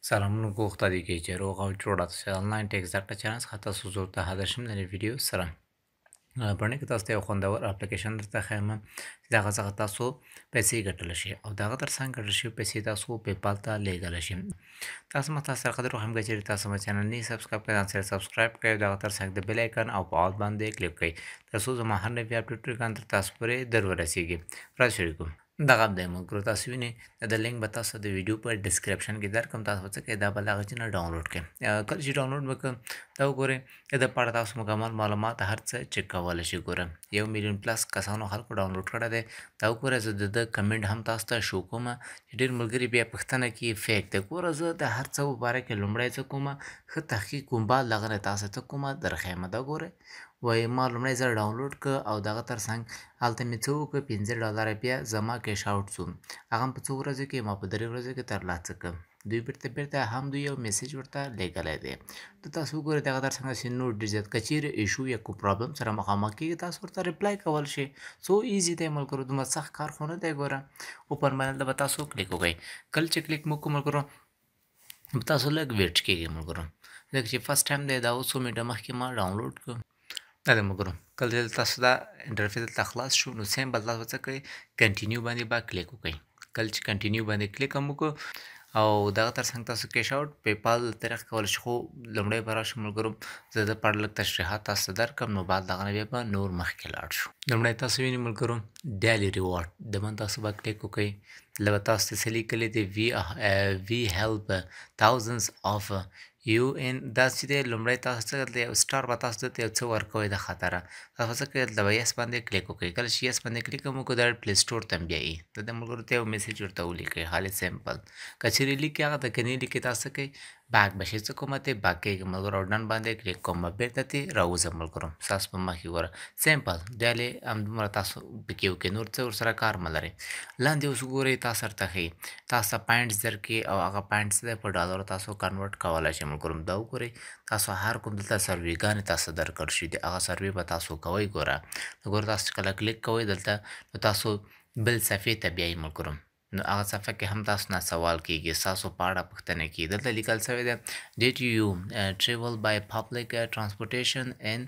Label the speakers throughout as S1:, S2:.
S1: Selamünaleyküm hukukta gece Oğal Çorat Online Tech Zakta Channels Hatta Suzur ته د شمله ویډیو سره باندې کې تاسو ته خوندور اپلیکیشن درته خیمه چې دا غزه تاسو پیسې ګټل شي او دا غتر څنګه ګټل شي پیسې تاسو په پال ته لګل شي تاسو مته سره قدر هم ګټل تاسو مې چینل نه سبسکرایب کړئ سره سبسکرایب کړئ دا غتر څنګه د بیل آیکن او په آل باندې کلیک کړئ تاسو زموږ هر نوی اپډیټ ټریکان تر تاسو پورې درور رسیدي راځي کوم دغه د موږ تاسو ویني د لینک به تاسو د ویډیو په ډسکرپشن کې درکم تاسو څخه دا بلاغ چې نه ډاونلوډ کړئ کله چې ډاونلوډ وکړ دا وګورئ دا په اړه تاسو مکمل معلومات هر څه چک کولای شئ ګورم یو میلیون پلس کسانو خلکو ډاونلوډ کړی دی دا وګورئ زه د کمنټ هم تاسو ته شو کوم ډیر ملګری بیا پښتنه کې فیک دی ګوره زه د هر څه مبارک لومړی څه کوم خه تحقیق کوم با لغنه تاسو ته کوم درخیمه دا ګورئ وای ما لومړی ځل ډاونلوډ کړ او دغه ترڅنګ هلته مې څه وکړ پنځه ډالره بیا زما کیش آوټ شو هغه په څو ورځو کې ما په درې ورځو کې ترلاسه کړ دوی بیرته بیرته هم دوی یو میسج ورته لیږلی دی نو تاسو وګورئ دغه در څنګه چې نور ډېر زیات که چیرې ایشو یا کوم پرابلم سره مخامخ کېږي تاسو ورته ریپلای کول شي څو ایزي دی ملګرو دومره سخت کار خو نه دی ګوره اوپن باندې به تاسو کلیک وکړئ کله چې کلیک مو کو ملګرو تاسو لږ ویټ کېږي ملګرو لکه چې فرست ټایم دی دا اوس څو منټه مخکې ما ډاونلوډ کړو دا د مګرو کله چې تاسو دا انټرفیس ته خلاص شو نو سیم بل تاسو څه کوئ کنټینیو باندې با کلیک وکړئ کله چې کنټینیو باندې کلیک هم وکړو او دغه ترڅنګ تاسو کیش آوټ پیپال طریقه کول شي خو لومړی به راشم ملګرو زه د پړ لږ تشریحات تاسو درکړم نو بعد دغه نه بیا به نور مخکې لاړ شو لومړی تاسو وینئ ملګرو ډیلی ریوارډ د من تاسو به کلیک وکړئ لبه تاسو ته څه لیکلی دی وی وی هیلپ تھاوزنډز آف یو ان دا چې دی لومړی تاسو څه کړل یو سټار به تاسو ته یو څه ورکوي د خطره تاسو څه کړل د یس باندې کلیک وکړئ کله چې یس باندې کلیک وکړو دا پلی سٹور ته بیاي ته د ملګرو ته یو میسج ورته ولیکئ حالې سیمپل کچېری لیکي هغه د کني لیکي تاسو کوي باک بشي زه کومه تی باک کېږم ملګرو او ډن باندې کلیک کوم بیرته تې راوځم ملګرو ستاسو په مخ کې ګوره سمپل دا لې همدومره تاسو پکې وکړئ نور څه ورسره کار مه لرئ لاندې اوس ګورئ تاسو ورته ښیي تاسو پاینټس درکړي او هغه پاینټس دی په ډالرو تاسو کنورټ کولی شئ ملګرو دا وګورئ تاسو هر کوم دلته سرویګانې تاسو درکړ شي د هغه سروې به تاسو کوئ ګوره ګوره تاسو کله کلیک کوئ دلته نو تاسو بل صفحې ته بیایي ملګرو نو هغه صفحه کې هم تاسو نه سوال کیږي تاسو په اړه پوښتنه کوي دلته لیکل شوی دی did you uh, travel by public uh, transportation in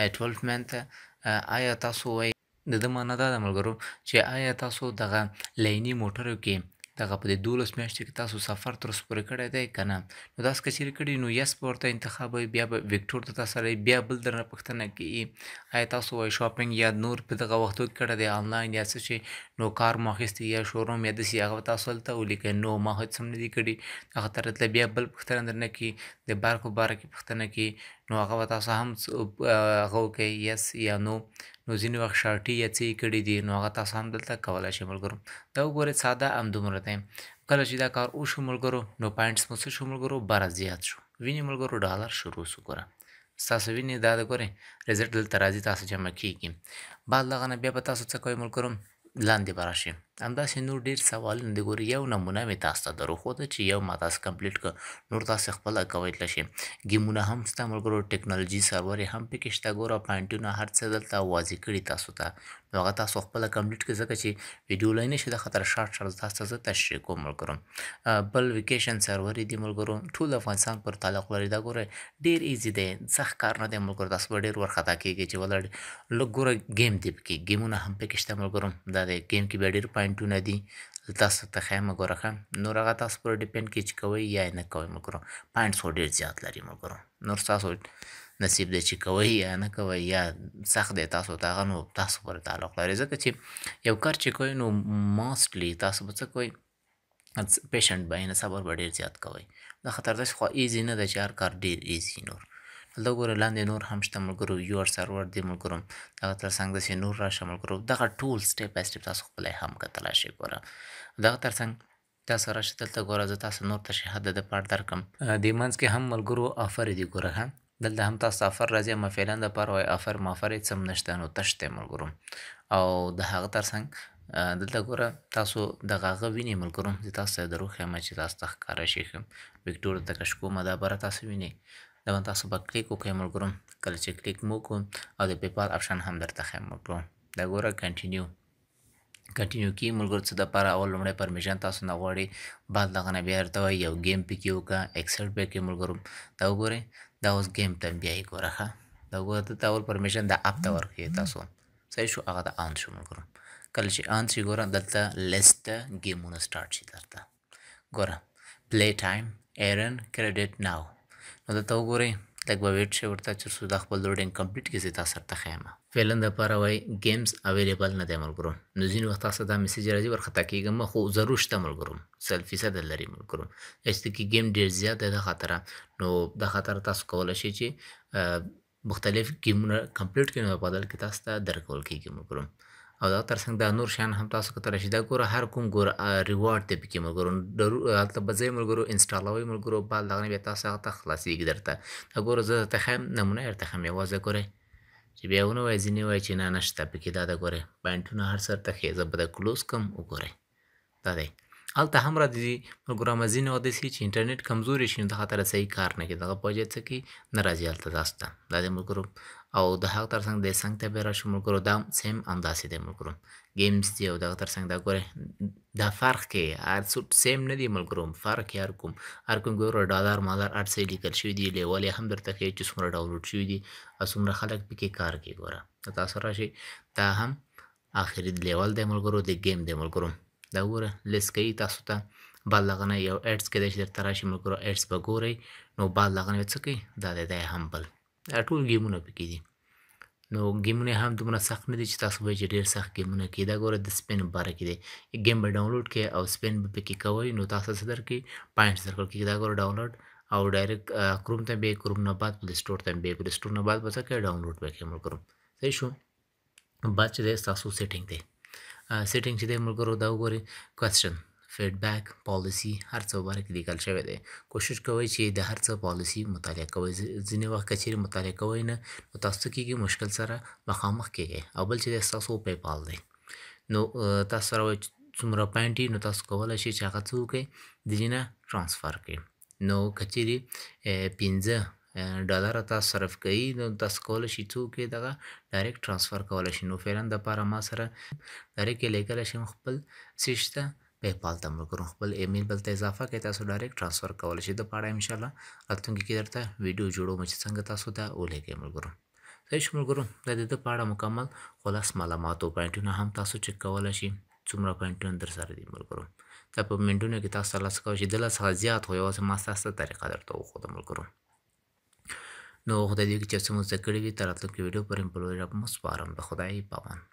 S1: uh, 12th month uh, آیا تاسو وای د دې معنی دا د ملګرو چې آیا تاسو دغه لینی موټرو کې دغه په د دولس میاشتو کې تاسو سفر تر سپورې کړی دی که نه نو داس که چیرې کړي نو یس به ورته انتخابوي بیا به وکټور ته تاسو سره بیا بل درنه پوښتنه کوي آیا تاسو وایي شاپنګ یا نور په دغه وختو کې کړی دی آنلاین یا څه چې نو کار مو اخیستی یا شوروم یا داسې هغه تاسو هلته ولیکئ نو ما هېڅ هم نه دي کړي هغه ته راتله بیا بل پوښتنه درنه کړي د بار په باره کې پوښتنه کړي نو هغه به تاسو هم هغه وکړئ یس یا نو نو ځینې وخت شارټي یا څه یې کړي دي نو هغه تاسو هم دلته کولی شئ ملګرو دا وګورئ ساده همدومره دی کله چې دا کار وشو ملګرو نو پاینټس مو څه شو ملګرو بره زیات شو وینې ملګرو ډالر شروع شو ګوره ستاسو وینې دا د ګورئ رزلټ دلته راځي تاسو جمع کېږي بعد دغه نه بیا به تاسو څه کوئ ملګرو لاندې به راشي همداسې نور ډیر سوالونه دي ګوري یو نمونه مې تاسو ته درو خو چې یو ما تاسو کمپلیټ ک نور تاسو خپل کوي لشي ګیمونه هم ستا ملګرو ټیکنالوژي سرور هم پکې شته ګوره پاینټونه هر څه دلته واځي کړی تاسو ته نو هغه تاسو خپل کمپلیټ کې ځکه چې ویډیو لاین شي د خطر شارټ شارټ تاسو ته تشریح کوم ملګرو بل ویکیشن سرور دی ملګرو ټول افغانستان پر تعلق لري دا ګوره ډیر ایزی دی ځخ کار نه دی ملګرو تاسو ډیر ورخطا کیږي چې ولر لګ ګوره گیم دی پکې ګیمونه هم پکې شته ملګرو دا د گیم کې ډیر پاینټ پوینټونه دي تاسو ته خیم وګوره ښه نور هغه تاسو پر ډیپینډ کوي چې کوئ یا نه کوئ ملګرو پوینټس خو ډېر زیات لري ملګرو نور ستاسو نصیب دی چې کوئ یا نه کوئ یا سخت دی تاسو ته هغه نو تاسو پورې تعلق لري ځکه چې یو کار چې کوئ نو موستلی تاسو به څه کوئ پیشنټ به نه صبر به ډېر زیات کوئ دا خطر داسې خو ایزي نه ده چې هر کار ډېر ایزي نور دلته ګوره لاندې نور هم شته ملګرو یو ار سرور دی ملګرو دغه ترڅنګ داسې نور راشه ملګرو دغه ټول سټیپ بای سټیپ تاسو خپلی هم کتلی شئ ګوره دغه ترڅنګ تاسو راشه دلته ګوره زه تاسو نور تشهد د پاټ درکم دې منځ کې هم ملګرو آفر دی ګوره ها دلته هم تاسو آفر راځي ما فعلان د پاره وای آفر مافر هیڅ هم نشته نو تشته ملګرو او د هغه ترڅنګ دلته ګوره تاسو د هغه ویني ملګرو د تاسو د روح هم چې تاسو ته ښکارا شي وکټور د کشکو مدا بره تاسو ویني دا باندې تاسو به کلیک وکړئ ملګرو کله چې کلیک مو کوم او د پیپال آپشن هم درته ښیم ملګرو دا ګوره کنټینیو کنټینیو کی ملګرو څه د لپاره اول لومړی پرمیشن تاسو نه غواړي بعد دغه نه بیا درته وایي یو ګیم پکې وکړه ایکسلټ پکې ملګرو دا وګورئ دا اوس ګیم ته بیا یې ګوره ښه دا وګوره ته اول پرمیشن د اپ ته ورکړي تاسو صحیح شو هغه د آن شو ملګرو کله چې آن شي ګوره دلته لیست ګیمونه سٹارټ شي درته ګوره پلی ټایم ایرن کریډټ ناو نو دلته وګورئ لږ به ویټ شي ورته چې څو دا خپل لوډینګ کمپلیټ کړي زه تاسو ته ښیم فعلا د پاره وای گیمز اویلیبل نه دی ملګرو نو ځین وخت تاسو دا میسج راځي ورخطا کیږم خو ضرور شته ملګرو سل فیصد لري ملګرو هیڅ کې گیم ډیر زیات دی د خطر نو د خطر تاسو کولای شئ چې مختلف گیمونه کمپلیټ کړئ نو په بدل کې تاسو ته درکول کیږي ملګرو او دا ترڅنګ دا نور شیان هم تاسو کتلی شئ دا ګوره هر کوم ګوره ریوارډ دی پکې ملګرو هلته به ځئ ملګرو انسټالوئ ملګرو بعد دغه نه بیا تاسو هغه ته خلاصېږي درته دا ګوره زه درته ښایم نمونه درته ښایم یوازې ګورئ چې بیا ونه وایي ځینې وایي چې نه نشته پکې دا د ګورئ پاینټونه هر سر ته ښیي زه به دا کلوز کړم وګورئ دا دی هلته هم را دي پروګرام ځینې واده شي چې انټرنیټ کمزوري شي نو د خاطر صحیح کار نه کوي دغه په وجه څه کوي نه راځي هلته تاسو ته دا د ملګرو او د هغه ترڅنګ د څنګ ته به راشو ملګرو دا سیم همداسې دی ملګرو ګیمز دي او د هغه ترڅنګ دا ګورې دا فرق کې هر څه سیم نه دی ملګرو فرق یې هر کوم هر کوم ګورو ډالر مالر هر څه لیکل شوي دي لیول یې هم درته ښیي چې څومره ډاونلوډ شوي دي او څومره خلک پکې کار کوي ګوره که تاسو راشئ دا هم آخري لیول دی ملګرو د ګیم دی ملګرو دا ګوره لیست کوي تاسو ته بعد لغنه یو ایډز کې دی چې درته راشي ملګرو ایډز به ګورئ نو بعد لغنه څه کوي دا دی هم بل دا ټول ګیمونه پکې دي نو ګیمونه هم دومره سخت نه دي چې تاسو به ډیر سخت ګیمونه کې دا ګوره د سپین باره کې دی ګیم به ډاونلوډ کې او سپین به پکې کوي نو تاسو سره در کې پاینټ سرکل کې دا ګوره ډاونلوډ او ډایرکټ کروم ته به کروم نه بعد پلی سٹور ته به پلی سٹور نه بعد به څنګه ډاونلوډ وکړم کروم صحیح شو بعد چې تاسو سیټینګ دی سیټینګ چې د ملګرو دا وګوري کوېسچن فیډبیک پالیسی هر څه باره کې لیکل شوی دی کوشش کوئ چې د هر څه پالیسی مطالعه کوئ ځینې وخت که چیرې مطالعه کوئ نه نو تاسو کېږي مشکل سره مخامخ کېږئ او بل چې دی ستاسو پیپال دی نو تاسو سره څومره پوینټ نو تاسو کولی شئ چې هغه څه وکړئ د دې نه ټرانسفر کړئ نو که چیرې پنځه ډالره تاسو صرف کوي نو تاسو کولی شئ څه وکړئ دغه ډایرکټ ټرانسفر کولی شئ نو فعلا دپاره ما سره ډایرکټ یې لیکلی شم خپل څه شته پیپال ته ملګرو خپل ایمیل بل ته اضافه کړئ تاسو ډایرکټ ترانسفر کولی شئ د پاړه ان شاء الله راتلونکي کې درته ویډیو جوړوم چې څنګه تاسو ته ولګي ملګرو صحیح شو ملګرو د دې په اړه مکمل خلاص معلومات او پوینټونه هم تاسو چک کولی شئ څومره پوینټونه در سره دي ملګرو دا په منټونو کې تاسو ترلاسه کوئ چې د لس څخه زیات خو یوازې ما ستاسو ته طریقه درته وښودم ملګرو نو خدای دې چې څه مو زده کړې وي تر راتلونکي ویډیو پورې په لورې را مسپارم د خدای پامان